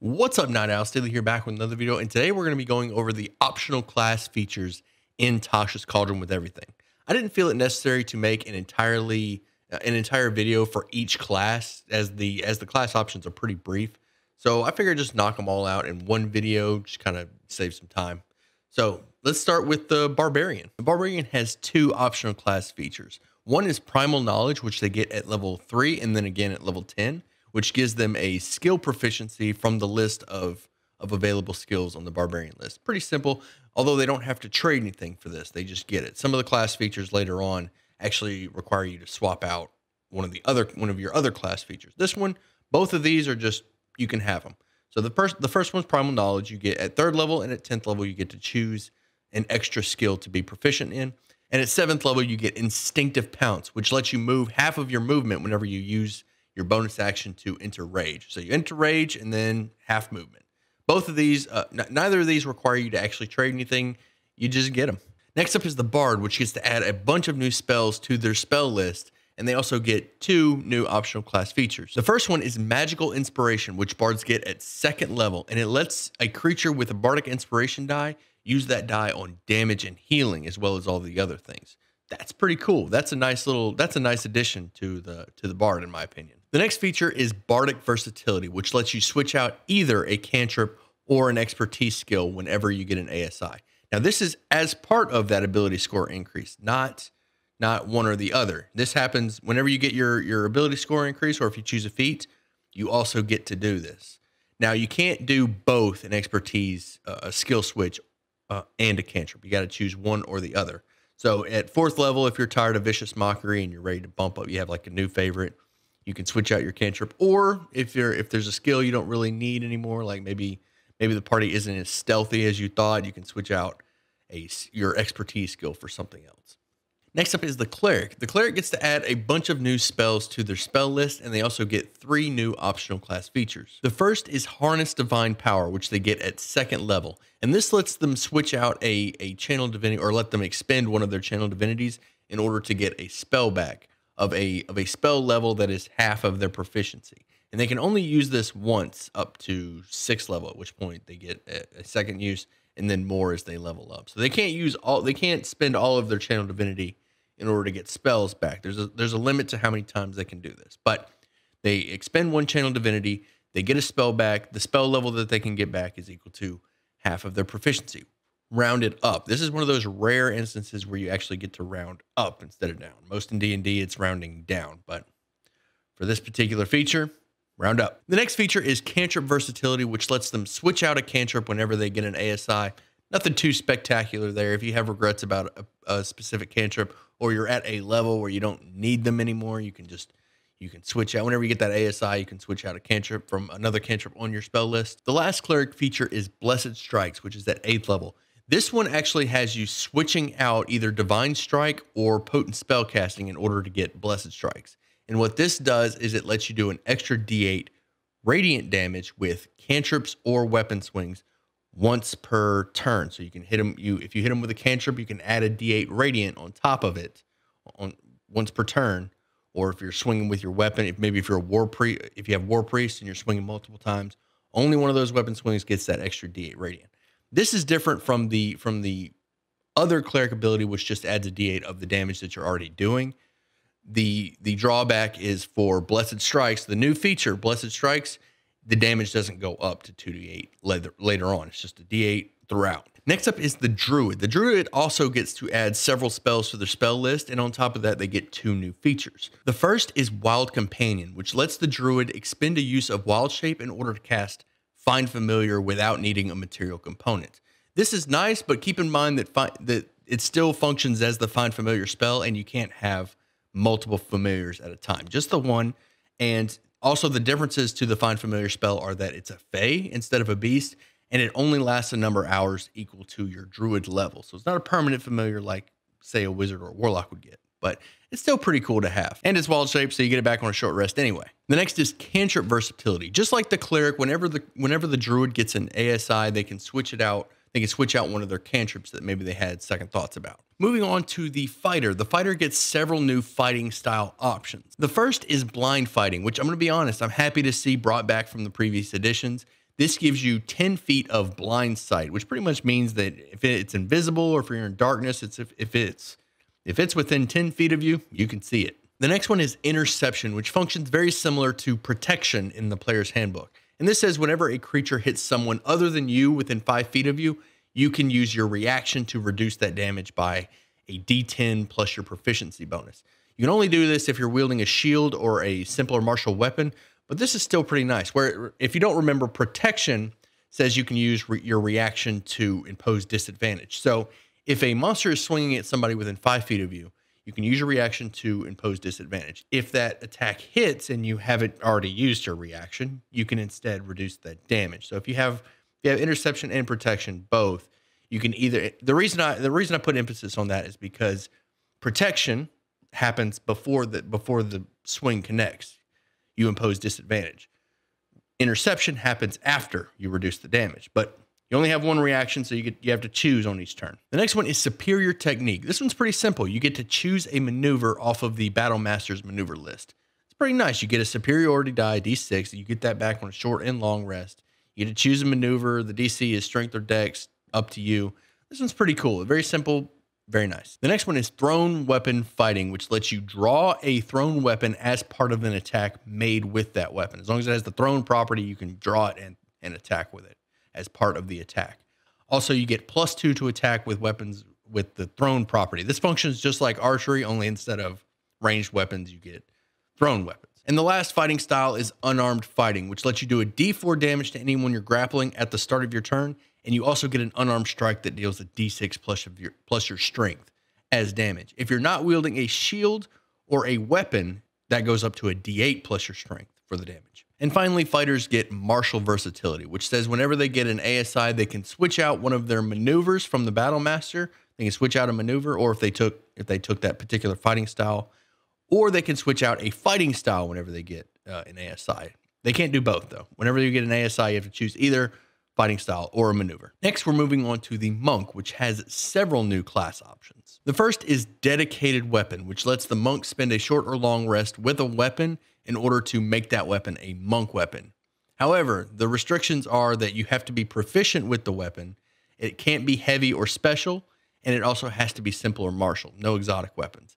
What's up, Night Owl? Staley here back with another video, and today we're going to be going over the optional class features in Tasha's Cauldron with everything. I didn't feel it necessary to make an entirely uh, an entire video for each class, as the as the class options are pretty brief. So I figured just knock them all out in one video, just kind of save some time. So let's start with the Barbarian. The Barbarian has two optional class features. One is Primal Knowledge, which they get at level 3 and then again at level 10 which gives them a skill proficiency from the list of of available skills on the barbarian list. Pretty simple, although they don't have to trade anything for this. They just get it. Some of the class features later on actually require you to swap out one of the other one of your other class features. This one, both of these are just you can have them. So the first the first one's primal knowledge. You get at third level and at tenth level you get to choose an extra skill to be proficient in. And at seventh level you get instinctive pounce, which lets you move half of your movement whenever you use your bonus action to enter rage. So you enter rage and then half movement. Both of these, uh, n- neither of these require you to actually trade anything. You just get them. Next up is the bard, which gets to add a bunch of new spells to their spell list, and they also get two new optional class features. The first one is magical inspiration, which bards get at second level, and it lets a creature with a bardic inspiration die use that die on damage and healing as well as all the other things. That's pretty cool. That's a nice little that's a nice addition to the to the bard in my opinion. The next feature is Bardic Versatility, which lets you switch out either a cantrip or an expertise skill whenever you get an ASI. Now, this is as part of that ability score increase, not not one or the other. This happens whenever you get your your ability score increase, or if you choose a feat, you also get to do this. Now, you can't do both an expertise, uh, a skill switch, uh, and a cantrip. You got to choose one or the other. So, at fourth level, if you're tired of vicious mockery and you're ready to bump up, you have like a new favorite you can switch out your cantrip. Or if you're if there's a skill you don't really need anymore, like maybe maybe the party isn't as stealthy as you thought, you can switch out a your expertise skill for something else. Next up is the cleric. The cleric gets to add a bunch of new spells to their spell list, and they also get three new optional class features. The first is Harness Divine Power, which they get at second level. And this lets them switch out a, a channel divinity or let them expend one of their channel divinities in order to get a spell back of a of a spell level that is half of their proficiency, and they can only use this once up to sixth level, at which point they get a, a second use, and then more as they level up. So they can't use all they can't spend all of their channel divinity in order to get spells back. There's a there's a limit to how many times they can do this, but they expend one channel divinity, they get a spell back. The spell level that they can get back is equal to half of their proficiency, rounded up. This is one of those rare instances where you actually get to round up instead of down. Most in D&D, it's rounding down, but for this particular feature, round up. The next feature is cantrip versatility, which lets them switch out a cantrip whenever they get an ASI. Nothing too spectacular there. If you have regrets about a, a specific cantrip or you're at a level where you don't need them anymore, you can just you can switch out. Whenever you get that ASI, you can switch out a cantrip from another cantrip on your spell list. The last cleric feature is Blessed Strikes, which is at eighth level. This one actually has you switching out either Divine Strike or Potent Spellcasting in order to get Blessed Strikes. And what this does is it lets you do an extra d8 radiant damage with cantrips or weapon swings once per turn. So you can hit them. You if you hit them with a cantrip, you can add a d8 radiant on top of it on once per turn. Or if you're swinging with your weapon, if maybe if you're a war pre, if you have war priest and you're swinging multiple times, only one of those weapon swings gets that extra d8 radiant. This is different from the from the other cleric ability, which just adds a d8 of the damage that you're already doing. The the drawback is for blessed strikes. The new feature, blessed strikes, the damage doesn't go up to 2d8 later, later on. It's just a d8 throughout. Next up is the Druid. The Druid also gets to add several spells to their spell list, and on top of that, they get two new features. The first is Wild Companion, which lets the Druid expend a use of Wild Shape in order to cast find familiar without needing a material component. This is nice, but keep in mind that that it still functions as the find familiar spell, and you can't have multiple familiars at a time, just the one. And also, the differences to the find familiar spell are that it's a fey instead of a beast, and it only lasts a number of hours equal to your druid level. So it's not a permanent familiar like, say, a wizard or a warlock would get but it's still pretty cool to have. And it's wild shape, so you get it back on a short rest anyway. The next is cantrip versatility. Just like the cleric, whenever the whenever the druid gets an ASI, they can switch it out. They can switch out one of their cantrips that maybe they had second thoughts about. Moving on to the fighter. The fighter gets several new fighting style options. The first is blind fighting, which I'm going to be honest, I'm happy to see brought back from the previous editions. This gives you 10 feet of blind sight, which pretty much means that if it's invisible or if you're in darkness, it's if, if it's if it's within 10 feet of you, you can see it. The next one is interception, which functions very similar to protection in the player's handbook. And this says whenever a creature hits someone other than you within five feet of you, you can use your reaction to reduce that damage by a d10 plus your proficiency bonus. You can only do this if you're wielding a shield or a simpler martial weapon, but this is still pretty nice. Where if you don't remember, protection says you can use re your reaction to impose disadvantage. So if a monster is swinging at somebody within five feet of you, you can use your reaction to impose disadvantage. If that attack hits and you haven't already used your reaction, you can instead reduce that damage. So if you have if you have interception and protection both, you can either the reason I the reason I put emphasis on that is because protection happens before the before the swing connects. You impose disadvantage. Interception happens after you reduce the damage, but you only have one reaction, so you get you have to choose on each turn. The next one is superior technique. This one's pretty simple. You get to choose a maneuver off of the Battle Master's maneuver list. It's pretty nice. You get a superiority die, D6. and You get that back on a short and long rest. You get to choose a maneuver. The DC is strength or dex, up to you. This one's pretty cool. Very simple, very nice. The next one is thrown weapon fighting, which lets you draw a thrown weapon as part of an attack made with that weapon. As long as it has the thrown property, you can draw it and, and attack with it as part of the attack. Also, you get plus two to attack with weapons with the thrown property. This functions just like archery, only instead of ranged weapons, you get thrown weapons. And the last fighting style is unarmed fighting, which lets you do a d4 damage to anyone you're grappling at the start of your turn. And you also get an unarmed strike that deals a d6 plus, your, plus your strength as damage. If you're not wielding a shield or a weapon, that goes up to a d8 plus your strength for the damage. And finally, fighters get martial versatility, which says whenever they get an ASI, they can switch out one of their maneuvers from the battle master. They can switch out a maneuver, or if they took if they took that particular fighting style, or they can switch out a fighting style whenever they get uh, an ASI. They can't do both though. Whenever you get an ASI, you have to choose either fighting style or a maneuver. Next, we're moving on to the monk, which has several new class options. The first is dedicated weapon, which lets the monk spend a short or long rest with a weapon in order to make that weapon a monk weapon. However, the restrictions are that you have to be proficient with the weapon, it can't be heavy or special, and it also has to be simple or martial, no exotic weapons.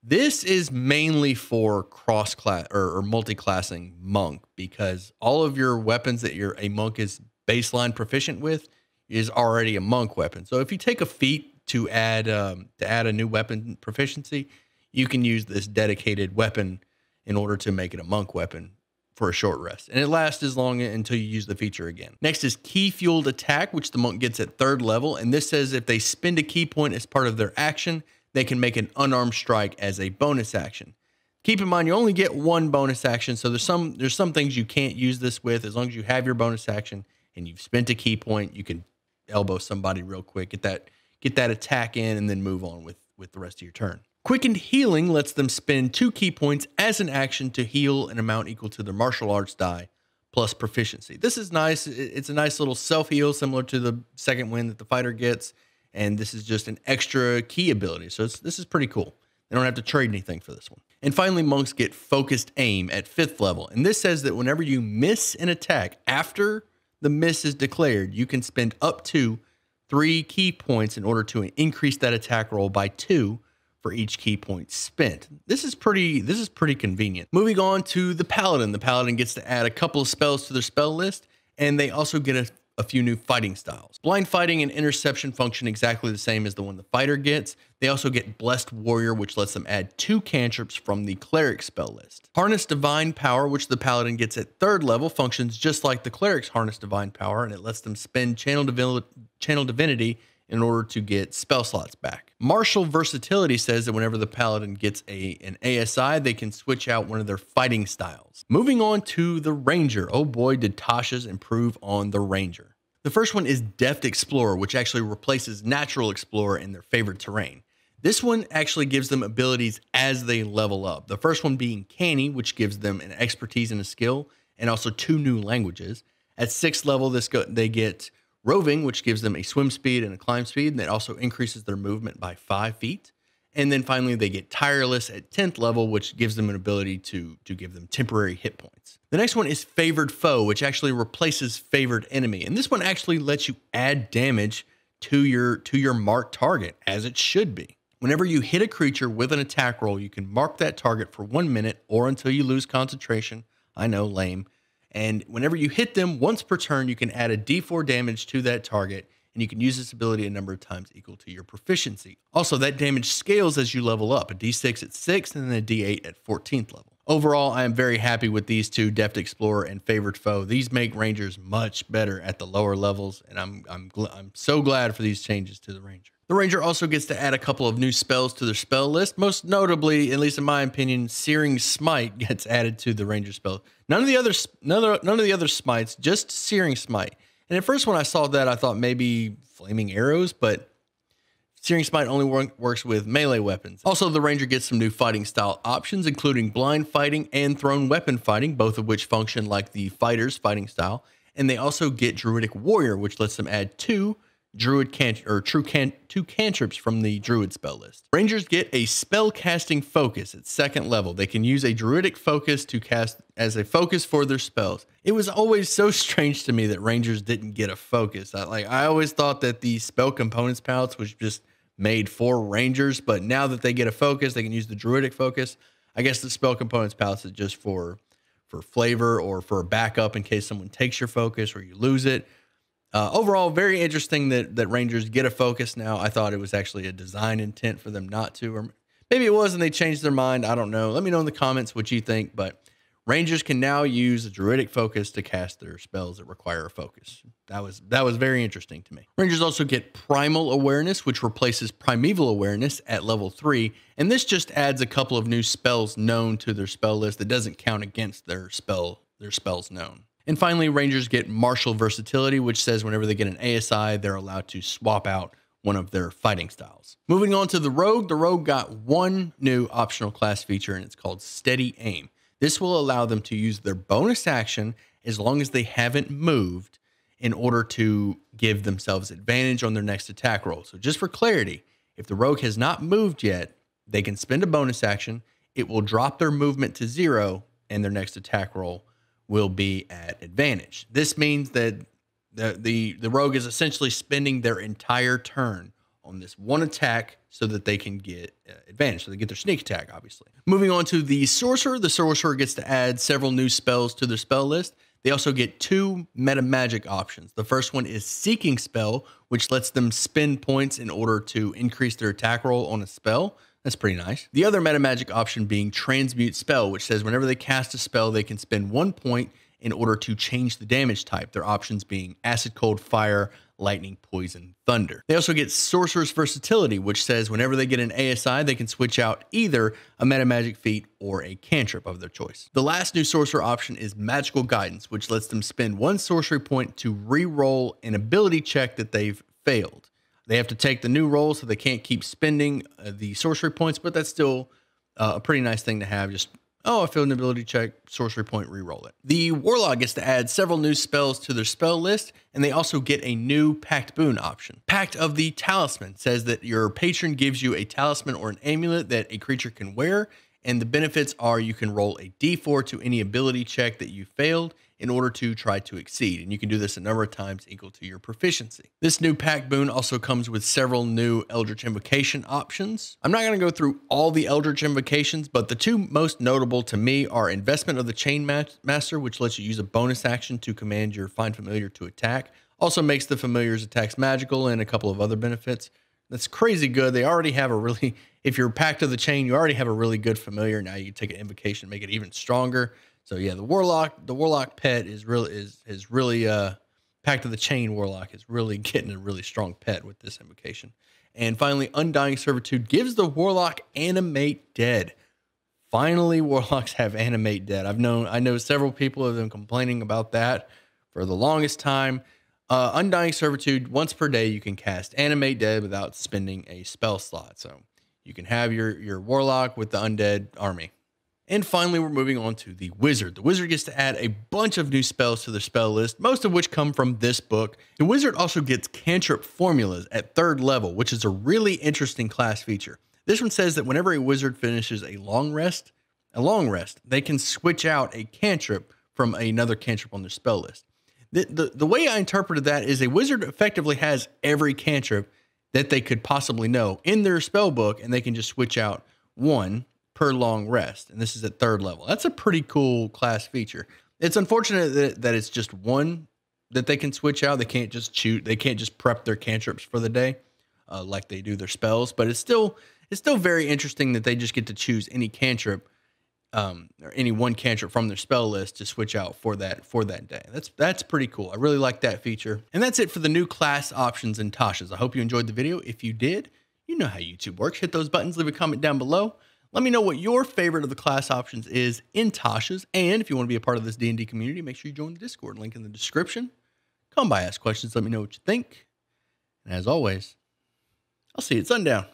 This is mainly for cross class or, or multi classing monk because all of your weapons that you're a monk is baseline proficient with is already a monk weapon. So if you take a feat to add um, to add a new weapon proficiency, you can use this dedicated weapon in order to make it a monk weapon for a short rest. And it lasts as long until you use the feature again. Next is key fueled attack, which the monk gets at third level. And this says if they spend a key point as part of their action, they can make an unarmed strike as a bonus action. Keep in mind, you only get one bonus action. So there's some, there's some things you can't use this with. As long as you have your bonus action and you've spent a key point, you can elbow somebody real quick, get that get that attack in, and then move on with, with the rest of your turn. Quickened Healing lets them spend two key points as an action to heal an amount equal to their martial arts die plus proficiency. This is nice. It's a nice little self heal, similar to the second win that the fighter gets. And this is just an extra key ability. So this is pretty cool. They don't have to trade anything for this one. And finally, monks get focused aim at fifth level. And this says that whenever you miss an attack after the miss is declared, you can spend up to three key points in order to increase that attack roll by two for each key point spent. This is pretty this is pretty convenient. Moving on to the paladin. The paladin gets to add a couple of spells to their spell list and they also get a a few new fighting styles. Blind fighting and interception function exactly the same as the one the fighter gets. They also get Blessed Warrior, which lets them add two cantrips from the cleric spell list. Harness Divine Power, which the paladin gets at third level, functions just like the cleric's Harness Divine Power, and it lets them spend Channel, Channel Divinity in order to get spell slots back. Martial versatility says that whenever the paladin gets a an ASI, they can switch out one of their fighting styles. Moving on to the ranger. Oh boy, did Tasha's improve on the ranger. The first one is deft explorer, which actually replaces natural explorer in their favorite terrain. This one actually gives them abilities as they level up. The first one being canny, which gives them an expertise and a skill, and also two new languages. At sixth level, this go, they get roving, which gives them a swim speed and a climb speed, and that also increases their movement by five feet. And then finally, they get tireless at 10th level, which gives them an ability to, to give them temporary hit points. The next one is favored foe, which actually replaces favored enemy. And this one actually lets you add damage to your, to your marked target, as it should be. Whenever you hit a creature with an attack roll, you can mark that target for one minute or until you lose concentration. I know, lame. And whenever you hit them once per turn, you can add a d4 damage to that target, and you can use this ability a number of times equal to your proficiency. Also, that damage scales as you level up a d6 at 6th and then a d8 at 14th level. Overall, I am very happy with these two, Deft Explorer and Favored Foe. These make Rangers much better at the lower levels, and I'm, I'm, I'm so glad for these changes to the Ranger. The ranger also gets to add a couple of new spells to their spell list. Most notably, at least in my opinion, Searing Smite gets added to the ranger spell. None of the other none of, none of the other smites, just Searing Smite. And at first when I saw that, I thought maybe flaming arrows, but Searing Smite only work, works with melee weapons. Also, the ranger gets some new fighting style options, including blind fighting and thrown weapon fighting, both of which function like the fighter's fighting style. And they also get Druidic Warrior, which lets them add two druid can or true can two cantrips from the druid spell list. Rangers get a spell casting focus at second level. They can use a druidic focus to cast as a focus for their spells. It was always so strange to me that rangers didn't get a focus. I, like I always thought that the spell components palettes was just made for rangers, but now that they get a focus, they can use the druidic focus. I guess the spell components palettes is just for for flavor or for a backup in case someone takes your focus or you lose it. Uh, overall, very interesting that that Rangers get a focus now. I thought it was actually a design intent for them not to, or maybe it was and they changed their mind. I don't know. Let me know in the comments what you think. But Rangers can now use a druidic focus to cast their spells that require a focus. That was that was very interesting to me. Rangers also get primal awareness, which replaces primeval awareness at level three, and this just adds a couple of new spells known to their spell list that doesn't count against their spell their spells known. And finally, Rangers get martial versatility, which says whenever they get an ASI, they're allowed to swap out one of their fighting styles. Moving on to the Rogue, the Rogue got one new optional class feature and it's called Steady Aim. This will allow them to use their bonus action as long as they haven't moved in order to give themselves advantage on their next attack roll. So just for clarity, if the Rogue has not moved yet, they can spend a bonus action, it will drop their movement to zero and their next attack roll will be at advantage. This means that the, the, the rogue is essentially spending their entire turn on this one attack so that they can get uh, advantage. So they get their sneak attack, obviously. Moving on to the sorcerer, the sorcerer gets to add several new spells to their spell list. They also get two meta magic options. The first one is Seeking Spell, which lets them spend points in order to increase their attack roll on a spell. That's pretty nice. The other meta magic option being Transmute Spell, which says whenever they cast a spell, they can spend one point in order to change the damage type, their options being Acid, Cold, Fire, Lightning, Poison, Thunder. They also get Sorcerer's Versatility, which says whenever they get an ASI, they can switch out either a meta magic feat or a cantrip of their choice. The last new sorcerer option is Magical Guidance, which lets them spend one sorcery point to re-roll an ability check that they've failed. They have to take the new role, so they can't keep spending uh, the sorcery points, but that's still uh, a pretty nice thing to have. Just, oh, I failed an ability check, sorcery point, reroll it. The Warlock gets to add several new spells to their spell list, and they also get a new Pact Boon option. Pact of the Talisman says that your patron gives you a talisman or an amulet that a creature can wear, and the benefits are you can roll a d4 to any ability check that you failed in order to try to exceed. And you can do this a number of times equal to your proficiency. This new pack boon also comes with several new Eldritch Invocation options. I'm not going to go through all the Eldritch Invocations, but the two most notable to me are Investment of the Chain Master, which lets you use a bonus action to command your Find Familiar to attack. Also makes the familiar's attacks magical and a couple of other benefits. That's crazy good. They already have a really, if you're packed to the chain, you already have a really good familiar. Now you take an invocation, make it even stronger. So yeah, the warlock, the warlock pet is really is is really uh pact of the chain warlock is really getting a really strong pet with this invocation. And finally, undying servitude gives the warlock animate dead. Finally, warlocks have animate dead. I've known I know several people have been complaining about that for the longest time. Uh, undying servitude once per day you can cast animate dead without spending a spell slot. So you can have your your warlock with the undead army. And finally, we're moving on to the wizard. The wizard gets to add a bunch of new spells to their spell list, most of which come from this book. The wizard also gets cantrip formulas at third level, which is a really interesting class feature. This one says that whenever a wizard finishes a long rest, a long rest, they can switch out a cantrip from another cantrip on their spell list. The, the, the way I interpreted that is a wizard effectively has every cantrip that they could possibly know in their spell book, and they can just switch out one per long rest. And this is at third level. That's a pretty cool class feature. It's unfortunate that, that it's just one that they can switch out. They can't just shoot. They can't just prep their cantrips for the day uh, like they do their spells. But it's still it's still very interesting that they just get to choose any cantrip um, or any one cantrip from their spell list to switch out for that for that day. That's that's pretty cool. I really like that feature. And that's it for the new class options in Tasha's. I hope you enjoyed the video. If you did, you know how YouTube works. Hit those buttons, leave a comment down below. Let me know what your favorite of the class options is in Tasha's. And if you want to be a part of this D&D community, make sure you join the Discord. Link in the description. Come by, ask questions. Let me know what you think. And as always, I'll see you at sundown.